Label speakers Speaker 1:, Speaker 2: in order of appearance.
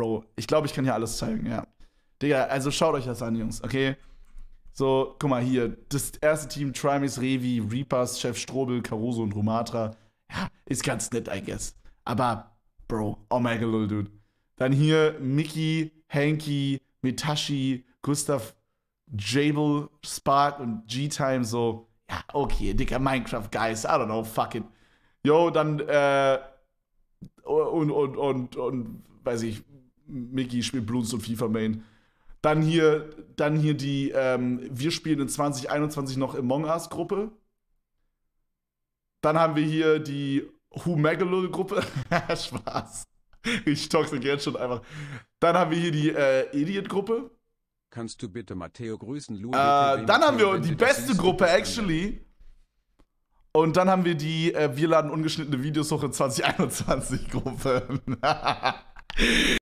Speaker 1: Bro, ich glaube, ich kann hier alles zeigen, ja. Digga, also schaut euch das an, Jungs, okay? So, guck mal hier, das erste Team, Trimis, Revi, Reapers, Chef Strobel, Caruso und Rumatra. Ja, ist ganz nett, I guess. Aber, Bro, oh my god, dude. Dann hier Mickey, Hanky, Mitashi, Gustav, Jable, Spark und G-Time, so. Ja, okay, dicker Minecraft-Guys, I don't know, fuck it. Yo, dann, äh, und, und, und, und, weiß ich, Mickey spielt Bloons und FIFA Main. Dann hier, dann hier die, ähm, wir spielen in 2021 noch Among Us Gruppe. Dann haben wir hier die Who Megalol Gruppe. Spaß. Ich toxic jetzt schon einfach. Dann haben wir hier die äh, Idiot Gruppe. Kannst du bitte Matteo grüßen, Lou? Äh, dann haben wir die beste Gruppe, actually. Und dann haben wir die äh, Wir laden ungeschnittene Videos hoch in 2021 Gruppe.